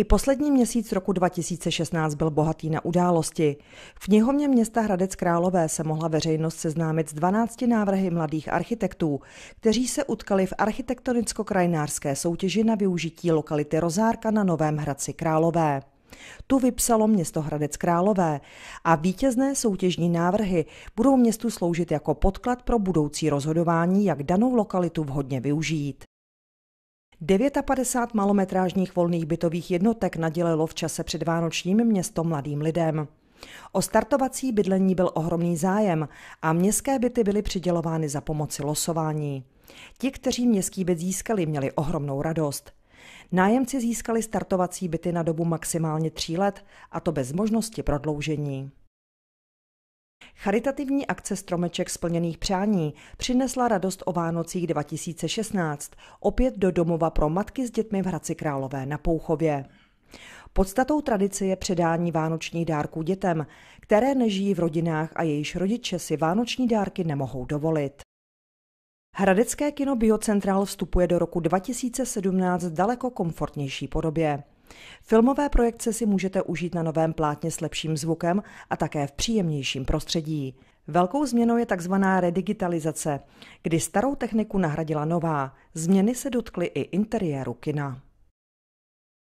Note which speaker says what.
Speaker 1: I poslední měsíc roku 2016 byl bohatý na události. V knihovně města Hradec Králové se mohla veřejnost seznámit s 12 návrhy mladých architektů, kteří se utkali v architektonicko-krajinářské soutěži na využití lokality Rozárka na Novém Hradci Králové. Tu vypsalo město Hradec Králové a vítězné soutěžní návrhy budou městu sloužit jako podklad pro budoucí rozhodování, jak danou lokalitu vhodně využít. 59 malometrážních volných bytových jednotek nadělilo v čase před Vánočním město mladým lidem. O startovací bydlení byl ohromný zájem a městské byty byly přidělovány za pomoci losování. Ti, kteří městský byt získali, měli ohromnou radost. Nájemci získali startovací byty na dobu maximálně tří let, a to bez možnosti prodloužení. Charitativní akce Stromeček splněných přání přinesla radost o Vánocích 2016 opět do domova pro matky s dětmi v Hradci Králové na Pouchově. Podstatou tradice je předání vánočních dárků dětem, které nežijí v rodinách a jejíž rodiče si vánoční dárky nemohou dovolit. Hradecké kino Biocentrál vstupuje do roku 2017 v daleko komfortnější podobě. Filmové projekce si můžete užít na novém plátně s lepším zvukem a také v příjemnějším prostředí. Velkou změnou je tzv. redigitalizace, kdy starou techniku nahradila nová. Změny se dotkly i interiéru kina.